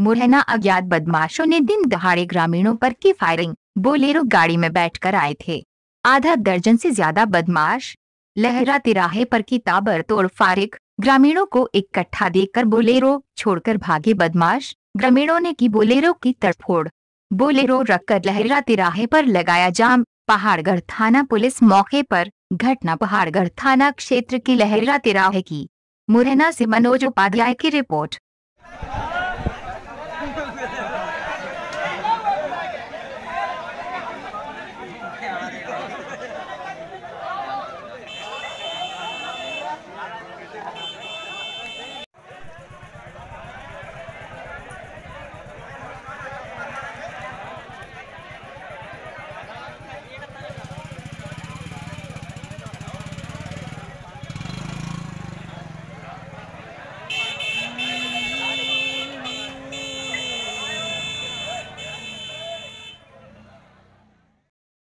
मुरहना अज्ञात बदमाशों ने दिन दहाड़े ग्रामीणों पर की फायरिंग बोलेरो गाड़ी में बैठकर आए थे आधा दर्जन से ज्यादा बदमाश लहरा तिराहे पर की ताबर तोड़ फारिक ग्रामीणों को इकट्ठा देखकर बोलेरो छोड़कर भागे बदमाश ग्रामीणों ने की बोलेरो की तड़फोड़ बोलेरो रखकर लहरा तिराहे पर लगाया जाम पहाड़गढ़ थाना पुलिस मौके पर घटना पहाड़गढ़ थाना क्षेत्र की लहरा तिराहे की मुरैना से मनोज उपाध्याय की रिपोर्ट